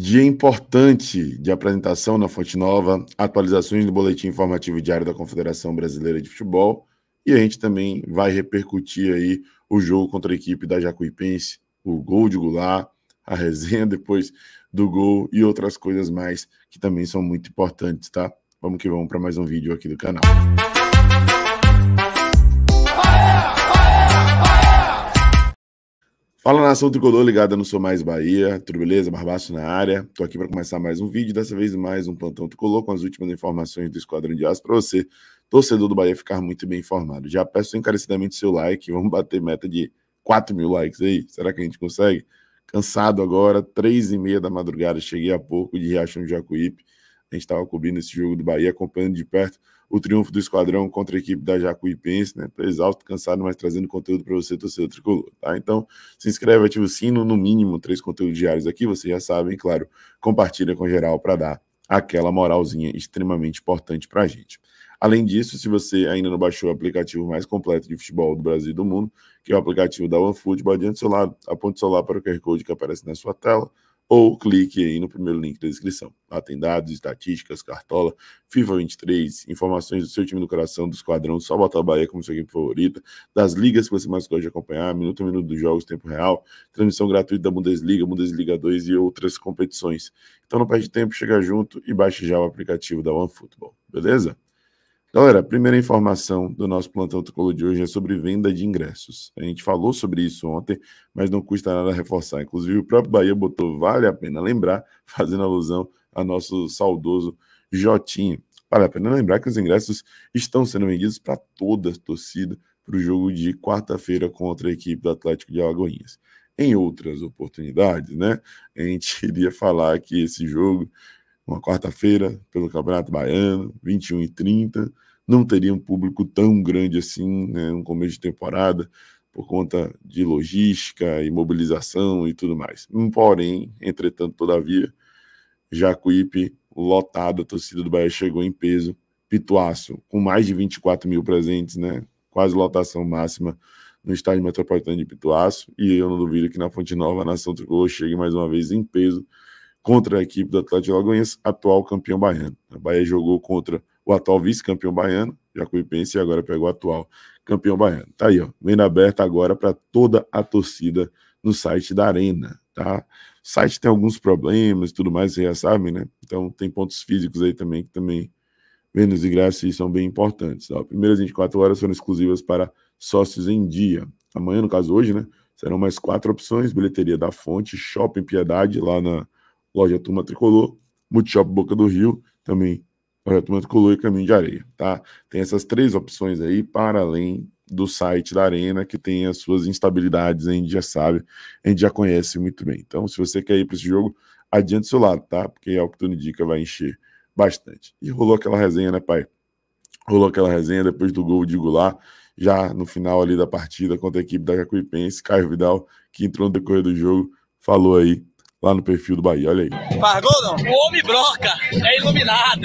Dia importante de apresentação na Fonte Nova, atualizações do Boletim Informativo Diário da Confederação Brasileira de Futebol. E a gente também vai repercutir aí o jogo contra a equipe da Jacuipense, o gol de Goulart, a resenha depois do gol e outras coisas mais que também são muito importantes, tá? Vamos que vamos para mais um vídeo aqui do canal. Fala nação tricolor ligada no Sou Mais Bahia, tudo beleza? Barbaço na área. Tô aqui para começar mais um vídeo, dessa vez mais um plantão tricolor com as últimas informações do Esquadrão de Aço para você, torcedor do Bahia, ficar muito bem informado. Já peço encarecidamente seu like, vamos bater meta de 4 mil likes aí. Será que a gente consegue? Cansado agora, três e meia da madrugada, cheguei há pouco de Riachão de Jacuípe. A gente estava cobrindo esse jogo do Bahia, acompanhando de perto o triunfo do esquadrão contra a equipe da Jacuipense, né? Tô exausto, cansado, mas trazendo conteúdo para você, torcedor tricolor, tá? Então, se inscreve, ativa o sino, no mínimo três conteúdos diários aqui, vocês já sabem, claro, compartilha com geral para dar aquela moralzinha extremamente importante para a gente. Além disso, se você ainda não baixou o aplicativo mais completo de futebol do Brasil e do mundo, que é o aplicativo da OneFootball, adiante do seu lado, aponte o celular para o QR Code que aparece na sua tela, ou clique aí no primeiro link da descrição. Lá tem dados, estatísticas, cartola, FIFA 23, informações do seu time do coração, do esquadrão, só botar a Bahia como sua equipe favorita, das ligas que você mais gosta de acompanhar, minuto a minuto dos jogos, tempo real, transmissão gratuita da Bundesliga, Bundesliga 2 e outras competições. Então não perde tempo, chega junto e baixe já o aplicativo da OneFootball, beleza? Galera, a primeira informação do nosso plantão Tricolor de hoje é sobre venda de ingressos. A gente falou sobre isso ontem, mas não custa nada reforçar. Inclusive, o próprio Bahia botou vale a pena lembrar, fazendo alusão a nosso saudoso Jotinho. Vale a pena lembrar que os ingressos estão sendo vendidos para toda a torcida para o jogo de quarta-feira contra a equipe do Atlético de Alagoinhas. Em outras oportunidades, né? A gente iria falar que esse jogo uma quarta-feira pelo Campeonato Baiano, 21 e 30, não teria um público tão grande assim, né, um começo de temporada, por conta de logística e mobilização e tudo mais. Porém, entretanto, todavia, Jacuípe lotada, a torcida do Bahia chegou em peso, Pituaço com mais de 24 mil presentes, né, quase lotação máxima no estádio metropolitano de Pituaço, e eu não duvido que na Fonte Nova a nação tricolor chegue mais uma vez em peso contra a equipe do Atlético Lagoinhas, atual campeão baiano. A Bahia jogou contra o atual vice-campeão baiano, Jacuipense, e agora pegou o atual campeão baiano. Tá aí, ó. Venda aberta agora para toda a torcida no site da Arena, tá? O site tem alguns problemas e tudo mais, vocês já sabem, né? Então tem pontos físicos aí também que também vendas de graça são bem importantes. Ó. Primeiras 24 horas foram exclusivas para sócios em dia. Amanhã, no caso hoje, né? Serão mais quatro opções: bilheteria da Fonte, Shopping Piedade, lá na loja Turma Tricolor, Multishop Boca do Rio, também loja Turma Tricolor e Caminho de Areia, tá? Tem essas três opções aí, para além do site da Arena, que tem as suas instabilidades, a gente já sabe, a gente já conhece muito bem. Então, se você quer ir para esse jogo, adiante do seu lado, tá? Porque a Optunidica vai encher bastante. E rolou aquela resenha, né, pai? Rolou aquela resenha depois do gol de Goulart, já no final ali da partida contra a equipe da Jacuipense, Caio Vidal, que entrou no decorrer do jogo, falou aí lá no perfil do Bahia. Olha aí. Pagou não? O homem broca é iluminado.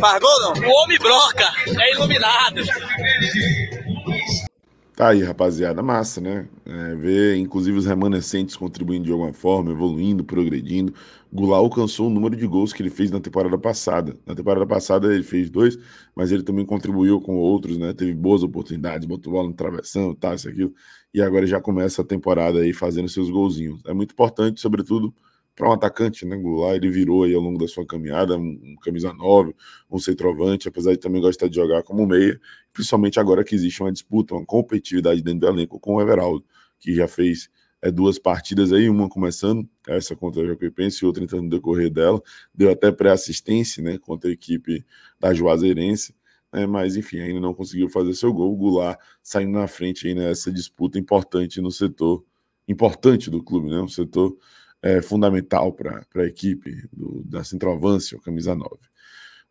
Pagou não? O homem broca é iluminado. Tá aí, rapaziada, massa, né? É, ver, inclusive, os remanescentes contribuindo de alguma forma, evoluindo, progredindo. Goulart alcançou o número de gols que ele fez na temporada passada. Na temporada passada ele fez dois, mas ele também contribuiu com outros, né? Teve boas oportunidades, botou bola no travessão, tal, isso, aquilo. E agora já começa a temporada aí fazendo seus golzinhos. É muito importante, sobretudo, para um atacante, né? Goulart, ele virou aí ao longo da sua caminhada um, camisa 9, um centroavante, apesar de também gostar de jogar como meia, principalmente agora que existe uma disputa, uma competitividade dentro do elenco com o Everaldo, que já fez é, duas partidas aí, uma começando essa contra a Jacuipense e outra entrando no decorrer dela, deu até pré-assistência, né, contra a equipe da Juazeirense, né, mas enfim, ainda não conseguiu fazer seu gol, o Goulart saindo na frente aí nessa disputa importante no setor, importante do clube, né, um setor é, fundamental para a equipe do, da centroavância, o camisa 9.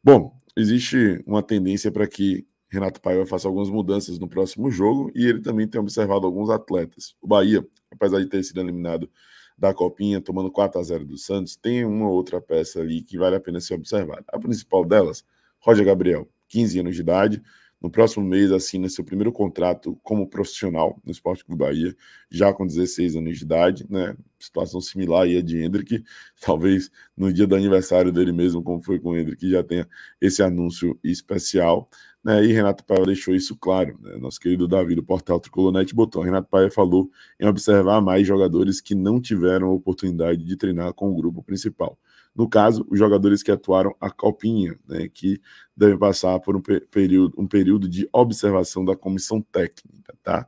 Bom, existe uma tendência para que Renato Paiva faça algumas mudanças no próximo jogo e ele também tem observado alguns atletas. O Bahia, apesar de ter sido eliminado da Copinha, tomando 4 a 0 do Santos, tem uma outra peça ali que vale a pena ser observada. A principal delas, Roger Gabriel, 15 anos de idade, no próximo mês assina seu primeiro contrato como profissional no Esporte Clube Bahia, já com 16 anos de idade, né? Situação similar aí a de Hendrick, talvez no dia do aniversário dele mesmo, como foi com o Hendrick, já tenha esse anúncio especial, né? E Renato Paiva deixou isso claro, né? Nosso querido Davi do portal Tricolonete botou. Renato Paiva falou em observar mais jogadores que não tiveram a oportunidade de treinar com o grupo principal. No caso, os jogadores que atuaram a Copinha, né, que devem passar por um período, um período de observação da comissão técnica, tá?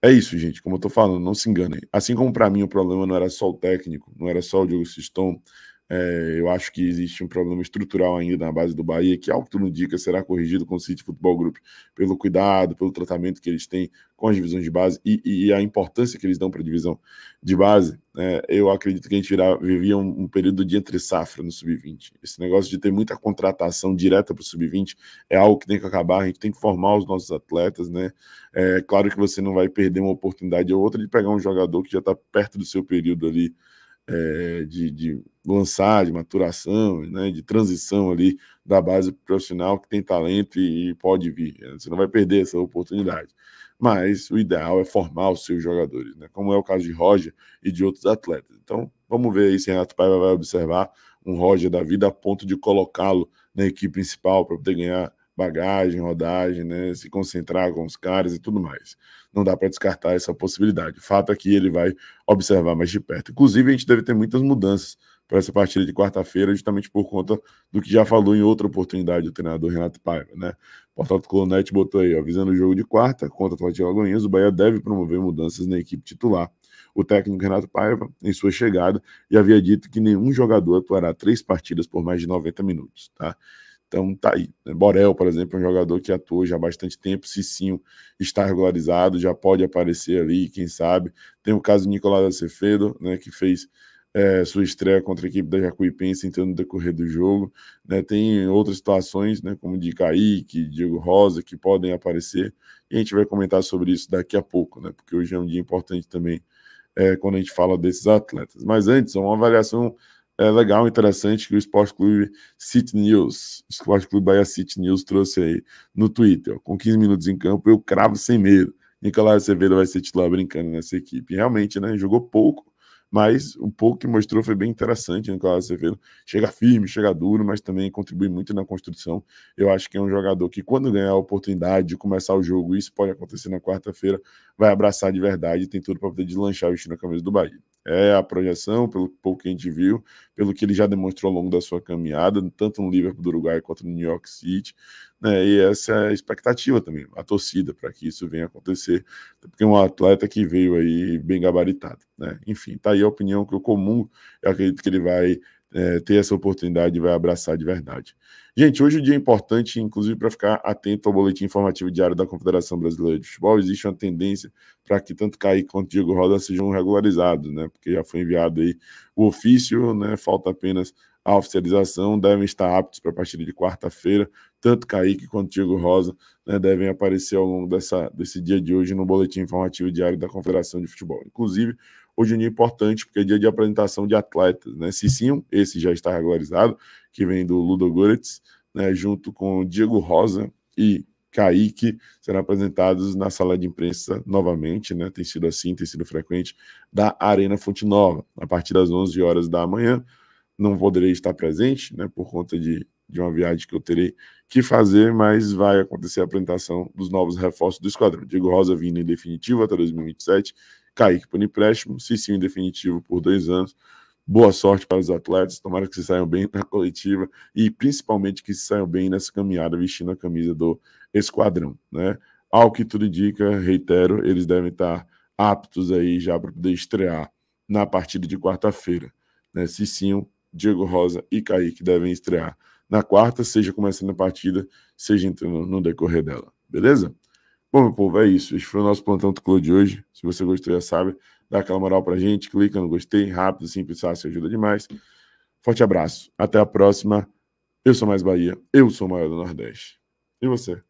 É isso, gente. Como eu tô falando, não se enganem. Assim como para mim o problema não era só o técnico, não era só o Diogo Siston, é, eu acho que existe um problema estrutural ainda na base do Bahia, que, é ao que não indica, será corrigido com o City Futebol Group, pelo cuidado, pelo tratamento que eles têm com as divisões de base e, e a importância que eles dão para a divisão de base. É, eu acredito que a gente virá, vivia um, um, período de entre safra no sub-20. Esse negócio de ter muita contratação direta para o sub-20 é algo que tem que acabar. A gente tem que formar os nossos atletas, né? É claro que você não vai perder uma oportunidade ou outra de pegar um jogador que já está perto do seu período ali é, de, de, lançar, de maturação, né, de transição ali da base profissional que tem talento e, e, pode vir. Né, você não vai perder essa oportunidade. Mas o ideal é formar os seus jogadores, né, como é o caso de Roger e de outros atletas. Então, vamos ver aí se Renato Paiva vai observar um Roger da vida a ponto de colocá-lo na equipe principal para poder ganhar bagagem, rodagem, né? Se concentrar com os caras e tudo mais. Não dá para descartar essa possibilidade. O fato é que ele vai observar mais de perto. Inclusive, a gente deve ter muitas mudanças para essa partida de quarta-feira, justamente por conta do que já falou em outra oportunidade o treinador Renato Paiva, né? O portal do Colonete botou aí, avisando o jogo de quarta contra o Atlético Alagoinhas, o Bahia deve promover mudanças na equipe titular. O técnico Renato Paiva, em sua chegada, já havia dito que nenhum jogador atuará três partidas por mais de 90 minutos, tá? Então tá aí. Borel, por exemplo, é um jogador que atua já há bastante tempo. Cicinho está regularizado, já pode aparecer ali, quem sabe. Tem o caso de Nicolás Acevedo, né, que fez é, sua estreia contra a equipe da Jacuipense entrando no decorrer do jogo. Né, tem outras situações, né, como de Kaique, Diego Rosa, que podem aparecer. E a gente vai comentar sobre isso daqui a pouco, né, porque hoje é um dia importante também é, quando a gente fala desses atletas. Mas antes, uma avaliação é, legal, interessante que o Esporte Clube City News, Esporte Clube Bahia City News trouxe aí no Twitter. Ó, com 15 minutos em campo, eu cravo sem medo. Nicolás Acevedo vai ser titular brincando nessa equipe. Realmente, né? Jogou pouco, mas o pouco que mostrou foi bem interessante. Nicolás Acevedo chega firme, chega duro, mas também contribui muito na construção. Eu acho que é um jogador que, quando ganhar a oportunidade de começar o jogo, isso pode acontecer na quarta-feira, vai abraçar de verdade e tem tudo para poder deslanchar estilo na camisa do Bahia é a projeção, pelo pouco que a gente viu, pelo que ele já demonstrou ao longo da sua caminhada, tanto no Liverpool do Uruguai quanto no New York City, né? E essa é a expectativa também, a torcida, para que isso venha acontecer, porque é um atleta que veio aí bem gabaritado, né? Enfim, tá aí a opinião que eu comum, eu acredito que ele vai é, ter essa oportunidade e vai abraçar de verdade. Gente, hoje o é um dia importante, inclusive para ficar atento ao boletim informativo diário da Confederação Brasileira de Futebol. Existe uma tendência para que tanto Caí quanto Diego Roda sejam regularizados, né? Porque já foi enviado aí o ofício, né? Falta apenas a oficialização, devem estar aptos para a partir de quarta-feira. Tanto Kaique quanto Diego Rosa né, devem aparecer ao longo dessa, desse dia de hoje no Boletim Informativo Diário da Confederação de Futebol. Inclusive, Hoje é um dia importante, porque é dia de apresentação de atletas, né? sim, esse já está regularizado, que vem do Ludo Goretz, né? junto com Diego Rosa e Kaique, serão apresentados na sala de imprensa novamente, né? Tem sido assim, tem sido frequente, da Arena Fonte Nova, a partir das 11 horas da manhã. Não poderei estar presente, né? Por conta de, de uma viagem que eu terei que fazer, mas vai acontecer a apresentação dos novos reforços do esquadrão. Diego Rosa vindo em definitivo até 2027 Kaique por empréstimo, Cicinho em definitivo por dois anos. Boa sorte para os atletas, tomara que se saiam bem na coletiva e principalmente que se saiam bem nessa caminhada vestindo a camisa do esquadrão, né? Ao que tudo indica, reitero, eles devem estar aptos aí já para poder estrear na partida de quarta-feira, né? Cicinho, Diego Rosa e Kaique devem estrear na quarta, seja começando a partida, seja entrando no decorrer dela, beleza? Bom, meu povo, é isso. Esse foi o nosso plantão Clube de hoje. Se você gostou, já sabe, dá aquela moral pra gente, clica no gostei, rápido, simples, fácil, ajuda demais. Forte abraço, até a próxima. Eu sou mais Bahia, eu sou o maior do Nordeste. E você?